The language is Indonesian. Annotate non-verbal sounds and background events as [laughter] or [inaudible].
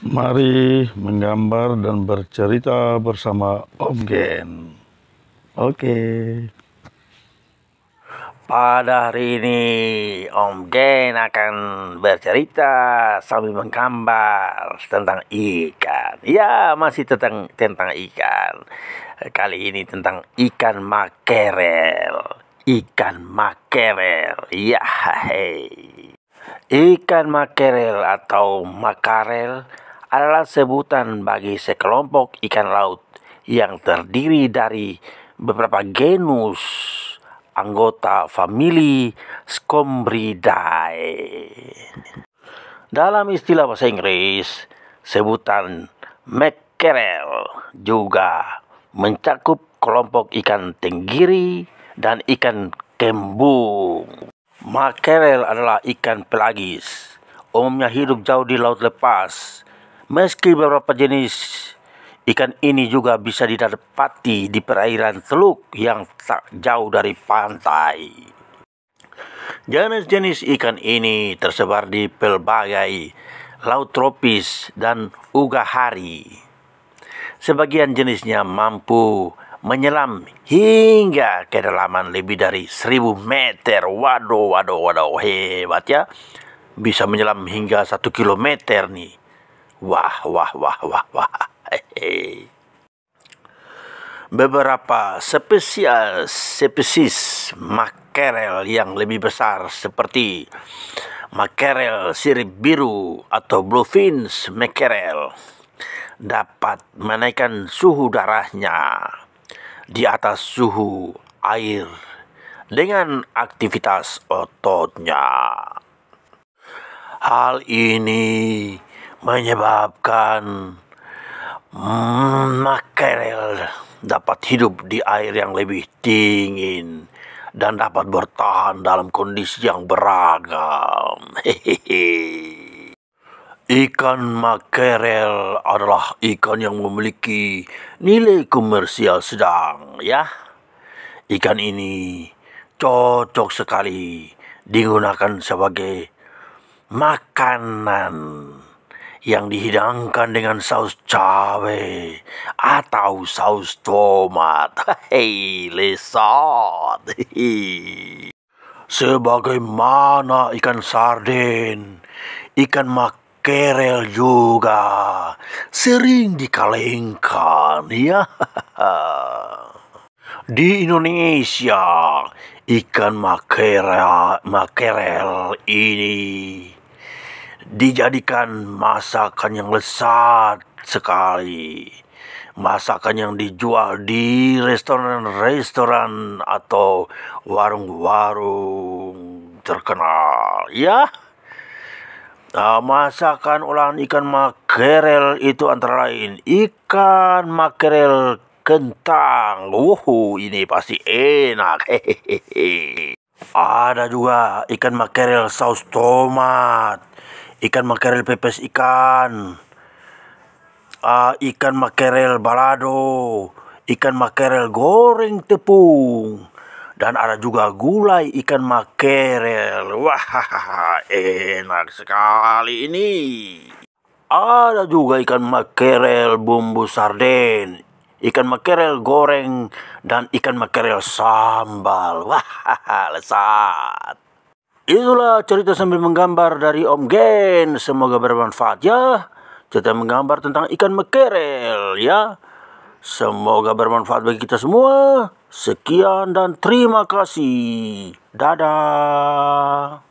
Mari menggambar dan bercerita bersama Om Gen. Oke. Pada hari ini Om Gen akan bercerita sambil menggambar tentang ikan. Ya, masih tentang tentang ikan. Kali ini tentang ikan makerel. Ikan makerel. Ya, hei. Ikan makerel atau makarel adalah sebutan bagi sekelompok ikan laut yang terdiri dari beberapa genus anggota famili Scombridae. Dalam istilah bahasa Inggris, sebutan mackerel juga mencakup kelompok ikan tenggiri dan ikan kembung. Mackerel adalah ikan pelagis, umumnya hidup jauh di laut lepas Meski beberapa jenis ikan ini juga bisa didapati di perairan teluk yang tak jauh dari pantai. Jenis-jenis ikan ini tersebar di pelbagai laut tropis dan ugahari. Sebagian jenisnya mampu menyelam hingga kedalaman lebih dari 1000 meter. Waduh, waduh, waduh, hebat ya. Bisa menyelam hingga 1 kilometer nih. Wah, wah, wah, wah, wah. Beberapa spesies, spesies makerel yang lebih besar seperti makerel sirip biru atau bluefins makerel dapat menaikkan suhu darahnya di atas suhu air dengan aktivitas ototnya. Hal ini menyebabkan mm, makarel dapat hidup di air yang lebih dingin dan dapat bertahan dalam kondisi yang beragam. [laughs] Hehehe. Ikan makarel adalah ikan yang memiliki nilai komersial sedang, ya. Ikan ini cocok sekali digunakan sebagai makanan yang dihidangkan dengan saus cabai atau saus tomat. [laughs] Hei, lesot. Hei. [laughs] Sebagaimana ikan sarden, ikan makerel juga sering dikalengkan [laughs] ya. Di Indonesia, ikan makerel, makerel ini dijadikan masakan yang lezat sekali. Masakan yang dijual di restoran-restoran atau warung-warung terkenal. Ya, Nah, masakan olahan ikan makarel itu antara lain ikan makarel kentang. Wuhu, ini pasti enak. Hehehe. Ada juga ikan makarel saus tomat, ikan makarel pepes ikan uh, ikan makarel balado ikan makarel goreng tepung dan ada juga gulai ikan makarel wah [laughs] enak sekali ini ada juga ikan makarel bumbu sarden ikan makarel goreng dan ikan makarel sambal [laughs] wah [laughs] lezat. Itulah cerita sambil menggambar dari Om Gen. Semoga bermanfaat ya. Cerita menggambar tentang ikan mekerel ya. Semoga bermanfaat bagi kita semua. Sekian dan terima kasih. Dadah.